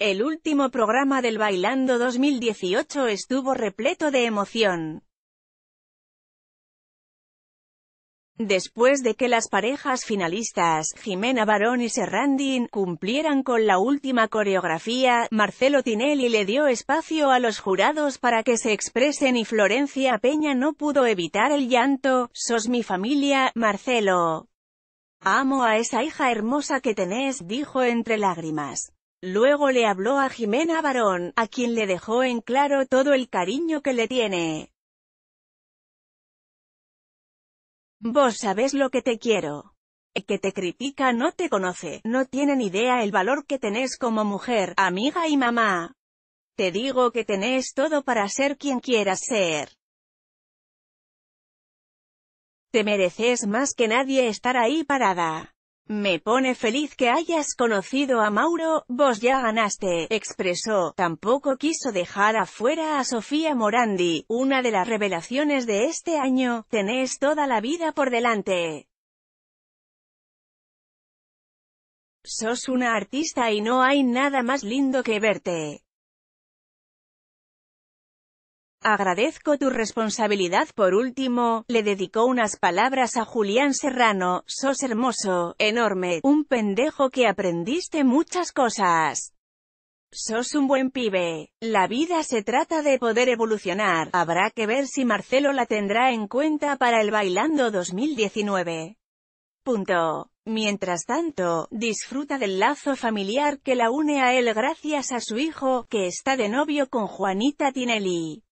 El último programa del Bailando 2018 estuvo repleto de emoción. Después de que las parejas finalistas, Jimena Barón y serrandín cumplieran con la última coreografía, Marcelo Tinelli le dio espacio a los jurados para que se expresen y Florencia Peña no pudo evitar el llanto, «Sos mi familia, Marcelo». «Amo a esa hija hermosa que tenés», dijo entre lágrimas. Luego le habló a Jimena Barón, a quien le dejó en claro todo el cariño que le tiene. Vos sabés lo que te quiero. El que te critica no te conoce, no ni idea el valor que tenés como mujer, amiga y mamá. Te digo que tenés todo para ser quien quieras ser. Te mereces más que nadie estar ahí parada. Me pone feliz que hayas conocido a Mauro, vos ya ganaste, expresó. Tampoco quiso dejar afuera a Sofía Morandi, una de las revelaciones de este año, tenés toda la vida por delante. Sos una artista y no hay nada más lindo que verte. Agradezco tu responsabilidad. Por último, le dedicó unas palabras a Julián Serrano, sos hermoso, enorme, un pendejo que aprendiste muchas cosas. Sos un buen pibe. La vida se trata de poder evolucionar. Habrá que ver si Marcelo la tendrá en cuenta para el Bailando 2019. Punto. Mientras tanto, disfruta del lazo familiar que la une a él gracias a su hijo, que está de novio con Juanita Tinelli.